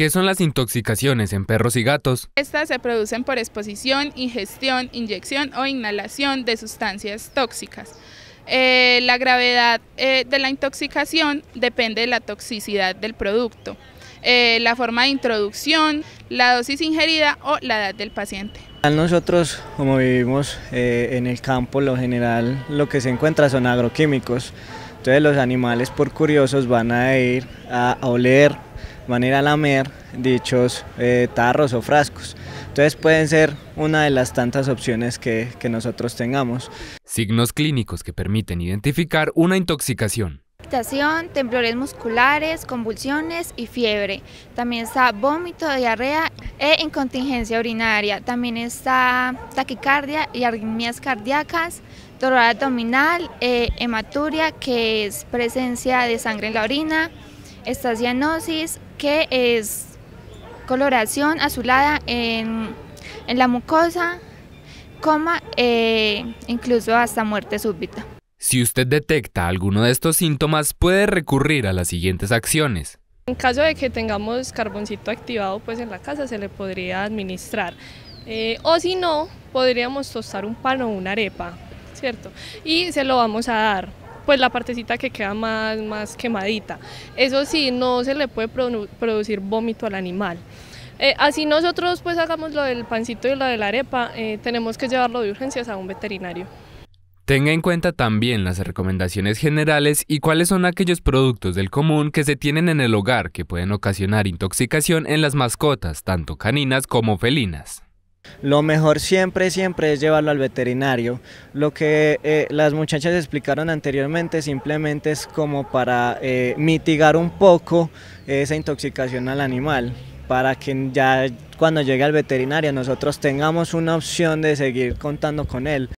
¿Qué son las intoxicaciones en perros y gatos? Estas se producen por exposición, ingestión, inyección o inhalación de sustancias tóxicas. Eh, la gravedad eh, de la intoxicación depende de la toxicidad del producto, eh, la forma de introducción, la dosis ingerida o la edad del paciente. Nosotros, como vivimos en el campo, lo general lo que se encuentra son agroquímicos. Entonces los animales por curiosos van a ir a oler manera lamer dichos eh, tarros o frascos. Entonces pueden ser una de las tantas opciones que, que nosotros tengamos. Signos clínicos que permiten identificar una intoxicación temblores musculares, convulsiones y fiebre. También está vómito, diarrea e incontingencia urinaria. También está taquicardia y arritmias cardíacas, dolor abdominal, eh, hematuria, que es presencia de sangre en la orina, esta cianosis que es coloración azulada en, en la mucosa, coma, eh, incluso hasta muerte súbita. Si usted detecta alguno de estos síntomas, puede recurrir a las siguientes acciones. En caso de que tengamos carboncito activado pues en la casa, se le podría administrar. Eh, o si no, podríamos tostar un pan o una arepa, ¿cierto? Y se lo vamos a dar pues la partecita que queda más, más quemadita. Eso sí, no se le puede producir vómito al animal. Eh, así nosotros pues hagamos lo del pancito y lo de la arepa, eh, tenemos que llevarlo de urgencias a un veterinario. Tenga en cuenta también las recomendaciones generales y cuáles son aquellos productos del común que se tienen en el hogar que pueden ocasionar intoxicación en las mascotas, tanto caninas como felinas. Lo mejor siempre, siempre es llevarlo al veterinario. Lo que eh, las muchachas explicaron anteriormente simplemente es como para eh, mitigar un poco esa intoxicación al animal, para que ya cuando llegue al veterinario nosotros tengamos una opción de seguir contando con él.